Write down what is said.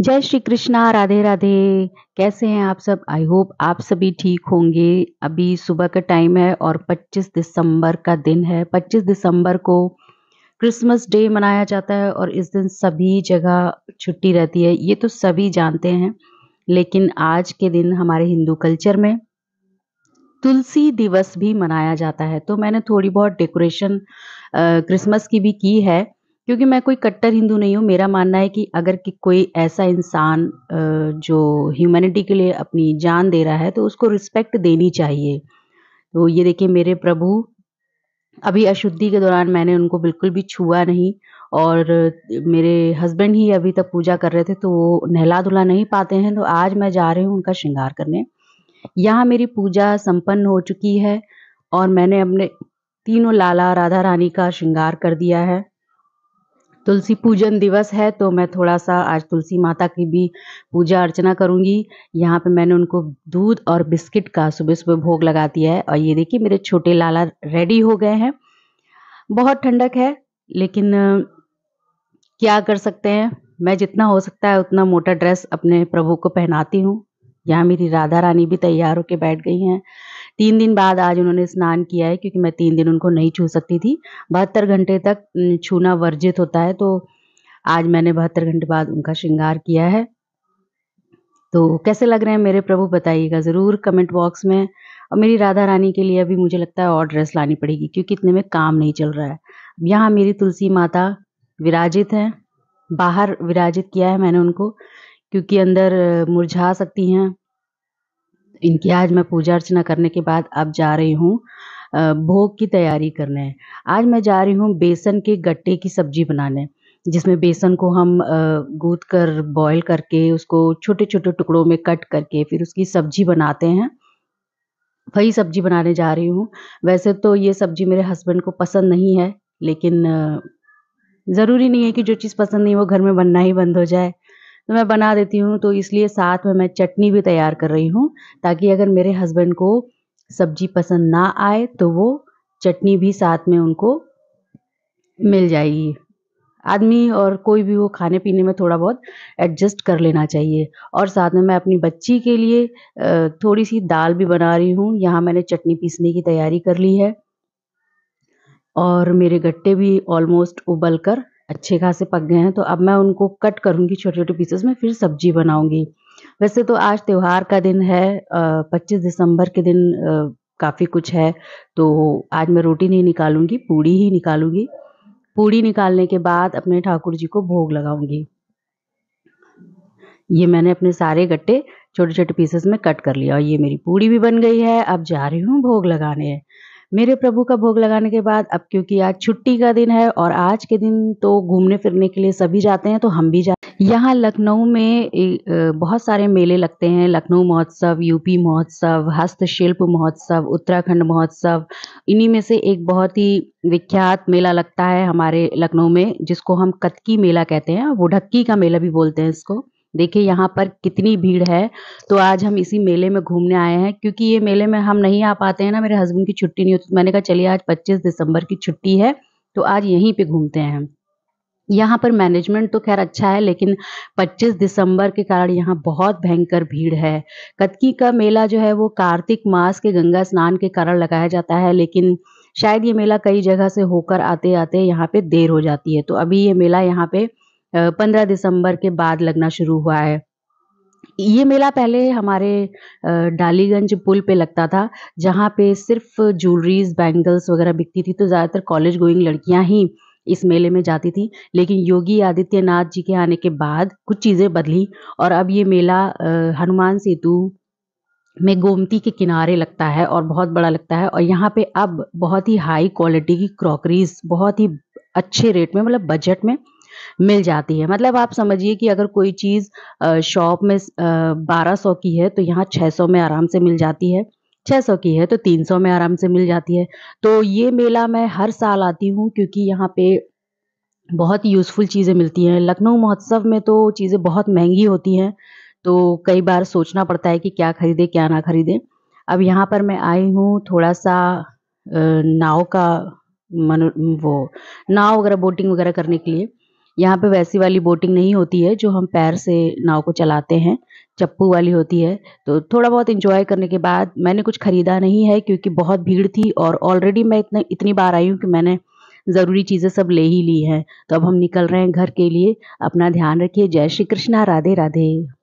जय श्री कृष्णा राधे राधे कैसे हैं आप सब आई होप आप सभी ठीक होंगे अभी सुबह का टाइम है और 25 दिसंबर का दिन है 25 दिसंबर को क्रिसमस डे मनाया जाता है और इस दिन सभी जगह छुट्टी रहती है ये तो सभी जानते हैं लेकिन आज के दिन हमारे हिंदू कल्चर में तुलसी दिवस भी मनाया जाता है तो मैंने थोड़ी बहुत डेकोरेशन क्रिसमस की भी की है क्योंकि मैं कोई कट्टर हिंदू नहीं हूँ मेरा मानना है कि अगर कि कोई ऐसा इंसान जो ह्यूमैनिटी के लिए अपनी जान दे रहा है तो उसको रिस्पेक्ट देनी चाहिए तो ये देखिए मेरे प्रभु अभी अशुद्धि के दौरान मैंने उनको बिल्कुल भी छुआ नहीं और मेरे हस्बैंड ही अभी तक पूजा कर रहे थे तो वो नहला धुला नहीं पाते हैं तो आज मैं जा रही हूँ उनका श्रृंगार करने यहाँ मेरी पूजा संपन्न हो चुकी है और मैंने अपने तीनों लाला राधा रानी का श्रृंगार कर दिया है तुलसी पूजन दिवस है तो मैं थोड़ा सा आज तुलसी माता की भी पूजा अर्चना करूंगी यहाँ पे मैंने उनको दूध और बिस्किट का सुबह सुबह भोग लगा दिया है और ये देखिए मेरे छोटे लाला रेडी हो गए हैं बहुत ठंडक है लेकिन क्या कर सकते हैं मैं जितना हो सकता है उतना मोटा ड्रेस अपने प्रभु को पहनाती हूँ यहाँ मेरी राधा रानी भी तैयार होकर बैठ गई हैं तीन दिन बाद आज उन्होंने स्नान किया है क्योंकि मैं तीन दिन उनको नहीं छू सकती थी बहत्तर घंटे तक छूना वर्जित होता है तो आज मैंने बहत्तर घंटे बाद उनका श्रृंगार किया है तो कैसे लग रहे हैं मेरे प्रभु बताइएगा ज़रूर कमेंट बॉक्स में और मेरी राधा रानी के लिए अभी मुझे लगता है और ड्रेस लानी पड़ेगी क्योंकि इतने में काम नहीं चल रहा है यहाँ मेरी तुलसी माता विराजित हैं बाहर विराजित किया है मैंने उनको क्योंकि अंदर मुरझा सकती हैं इनकी आज मैं पूजा अर्चना करने के बाद अब जा रही हूँ भोग की तैयारी करने आज मैं जा रही हूँ बेसन के गट्टे की सब्जी बनाने जिसमें बेसन को हम गूद कर बॉयल करके उसको छोटे छोटे टुकड़ों में कट करके फिर उसकी सब्जी बनाते हैं वही सब्जी बनाने जा रही हूँ वैसे तो ये सब्जी मेरे हस्बैंड को पसंद नहीं है लेकिन ज़रूरी नहीं है कि जो चीज़ पसंद नहीं वो घर में बनना ही बंद हो जाए तो मैं बना देती हूँ तो इसलिए साथ में मैं चटनी भी तैयार कर रही हूँ ताकि अगर मेरे हस्बैंड को सब्जी पसंद ना आए तो वो चटनी भी साथ में उनको मिल जाएगी आदमी और कोई भी वो खाने पीने में थोड़ा बहुत एडजस्ट कर लेना चाहिए और साथ में मैं अपनी बच्ची के लिए थोड़ी सी दाल भी बना रही हूँ यहाँ मैंने चटनी पीसने की तैयारी कर ली है और मेरे गट्टे भी ऑलमोस्ट उबल कर अच्छे खासे पक गए हैं तो अब मैं उनको कट करूँगी छोटे छोटे पीसेस में फिर सब्जी बनाऊँगी वैसे तो आज त्यौहार का दिन है पच्चीस दिसंबर के दिन काफ़ी कुछ है तो आज मैं रोटी नहीं निकालूंगी पूड़ी ही निकालूंगी पूड़ी निकालने के बाद अपने ठाकुर जी को भोग लगाऊंगी ये मैंने अपने सारे गट्टे छोटे छोटे पीसेस में कट कर लिया और ये मेरी पूड़ी भी बन गई है अब जा रही हूँ भोग लगाने मेरे प्रभु का भोग लगाने के बाद अब क्योंकि आज छुट्टी का दिन है और आज के दिन तो घूमने फिरने के लिए सभी जाते हैं तो हम भी जाते हैं यहाँ लखनऊ में बहुत सारे मेले लगते हैं लखनऊ महोत्सव यूपी महोत्सव हस्तशिल्प महोत्सव उत्तराखंड महोत्सव इन्हीं में से एक बहुत ही विख्यात मेला लगता है हमारे लखनऊ में जिसको हम कतकी मेला कहते हैं वो ढक्की का मेला भी बोलते हैं इसको देखिए यहाँ पर कितनी भीड़ है तो आज हम इसी मेले में घूमने आए हैं क्योंकि ये मेले में हम नहीं आ पाते हैं ना मेरे हस्बैंड की छुट्टी नहीं होती तो मैंने कहा चलिए आज 25 दिसंबर की छुट्टी है तो आज यहीं पे घूमते हैं यहाँ पर मैनेजमेंट तो खैर अच्छा है लेकिन 25 दिसंबर के कारण यहाँ बहुत भयंकर भीड़ है कतकी का मेला जो है वो कार्तिक मास के गंगा स्नान के कारण लगाया जाता है लेकिन शायद ये मेला कई जगह से होकर आते आते यहाँ पे देर हो जाती है तो अभी ये मेला यहाँ पे पंद्रह दिसंबर के बाद लगना शुरू हुआ है ये मेला पहले हमारे डालीगंज पुल पे लगता था जहाँ पे सिर्फ ज्वेलरीज बैंगल्स वगैरह बिकती थी तो ज़्यादातर कॉलेज गोइंग लड़कियाँ ही इस मेले में जाती थी लेकिन योगी आदित्यनाथ जी के आने के बाद कुछ चीज़ें बदली और अब ये मेला हनुमान सेतु में गोमती के किनारे लगता है और बहुत बड़ा लगता है और यहाँ पे अब बहुत ही हाई क्वालिटी की क्रॉकरीज बहुत ही अच्छे रेट में मतलब बजट में मिल जाती है मतलब आप समझिए कि अगर कोई चीज़ शॉप में बारह सौ की है तो यहाँ छह सौ में आराम से मिल जाती है छह सौ की है तो तीन सौ में आराम से मिल जाती है तो ये मेला मैं हर साल आती हूँ क्योंकि यहाँ पे बहुत यूज़फुल चीज़ें मिलती हैं लखनऊ महोत्सव में तो चीज़ें बहुत महंगी होती हैं तो कई बार सोचना पड़ता है कि क्या खरीदे क्या ना खरीदे अब यहाँ पर मैं आई हूँ थोड़ा सा नाव का मनो वो नाव वगैरह बोटिंग वगैरह करने के लिए यहाँ पे वैसी वाली बोटिंग नहीं होती है जो हम पैर से नाव को चलाते हैं चप्पू वाली होती है तो थोड़ा बहुत इंजॉय करने के बाद मैंने कुछ ख़रीदा नहीं है क्योंकि बहुत भीड़ थी और ऑलरेडी मैं इतना इतनी बार आई हूँ कि मैंने ज़रूरी चीज़ें सब ले ही ली हैं तो अब हम निकल रहे हैं घर के लिए अपना ध्यान रखिए जय श्री कृष्णा राधे राधे